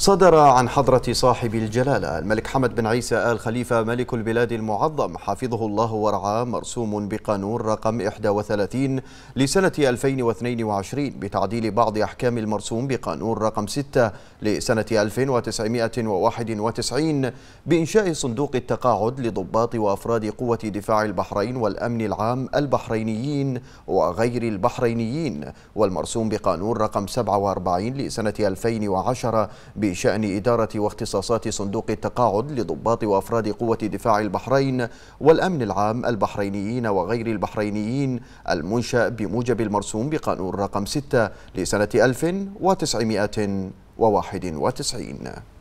صدر عن حضرة صاحب الجلالة الملك حمد بن عيسى آل خليفة ملك البلاد المعظم حفظه الله ورعاه مرسوم بقانون رقم 31 لسنة 2022 بتعديل بعض أحكام المرسوم بقانون رقم 6 لسنة 1991 بإنشاء صندوق التقاعد لضباط وأفراد قوة دفاع البحرين والأمن العام البحرينيين وغير البحرينيين والمرسوم بقانون رقم 47 لسنة 2010 بشأن إدارة واختصاصات صندوق التقاعد لضباط وأفراد قوة دفاع البحرين والأمن العام البحرينيين وغير البحرينيين المنشأ بموجب المرسوم بقانون رقم 6 لسنة 1991